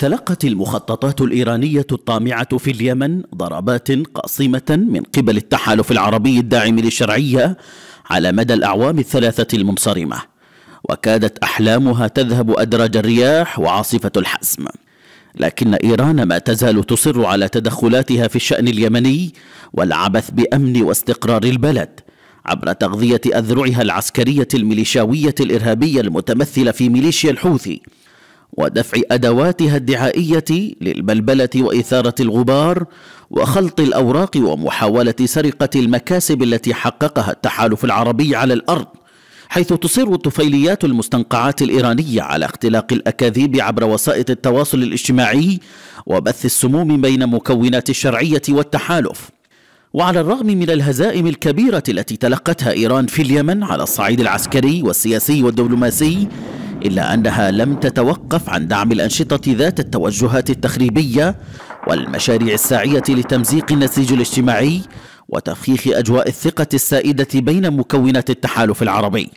تلقت المخططات الإيرانية الطامعة في اليمن ضربات قاصمة من قبل التحالف العربي الداعم للشرعية على مدى الأعوام الثلاثة المنصرمة وكادت أحلامها تذهب أدراج الرياح وعاصفة الحزم لكن إيران ما تزال تصر على تدخلاتها في الشأن اليمني والعبث بأمن واستقرار البلد عبر تغذية أذرعها العسكرية الميليشاوية الإرهابية المتمثلة في ميليشيا الحوثي ودفع ادواتها الدعائيه للبلبله واثاره الغبار وخلط الاوراق ومحاوله سرقه المكاسب التي حققها التحالف العربي على الارض حيث تصر الطفيليات المستنقعات الإيرانية على اختلاق الأكاذيب عبر وسائط التواصل الاجتماعي وبث السموم بين مكونات الشرعية والتحالف وعلى الرغم من الهزائم الكبيرة التي تلقتها إيران في اليمن على الصعيد العسكري والسياسي والدبلوماسي إلا أنها لم تتوقف عن دعم الأنشطة ذات التوجهات التخريبية والمشاريع الساعية لتمزيق النسيج الاجتماعي وتفخيخ أجواء الثقة السائدة بين مكونات التحالف العربي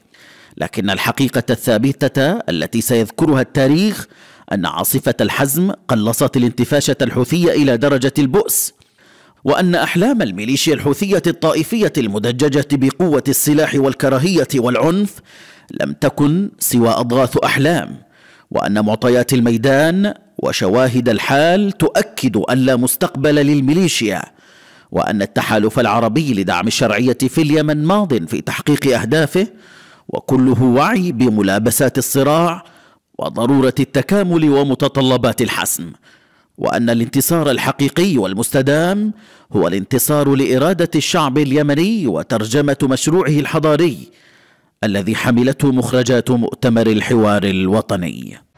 لكن الحقيقة الثابتة التي سيذكرها التاريخ أن عاصفة الحزم قلصت الانتفاشة الحوثية إلى درجة البؤس وأن أحلام الميليشيا الحوثية الطائفية المدججة بقوة السلاح والكراهية والعنف لم تكن سوى أضغاث أحلام وأن معطيات الميدان وشواهد الحال تؤكد أن لا مستقبل للميليشيا وأن التحالف العربي لدعم الشرعية في اليمن ماض في تحقيق أهدافه وكله وعي بملابسات الصراع وضرورة التكامل ومتطلبات الحسم وأن الانتصار الحقيقي والمستدام هو الانتصار لإرادة الشعب اليمني وترجمة مشروعه الحضاري الذي حملته مخرجات مؤتمر الحوار الوطني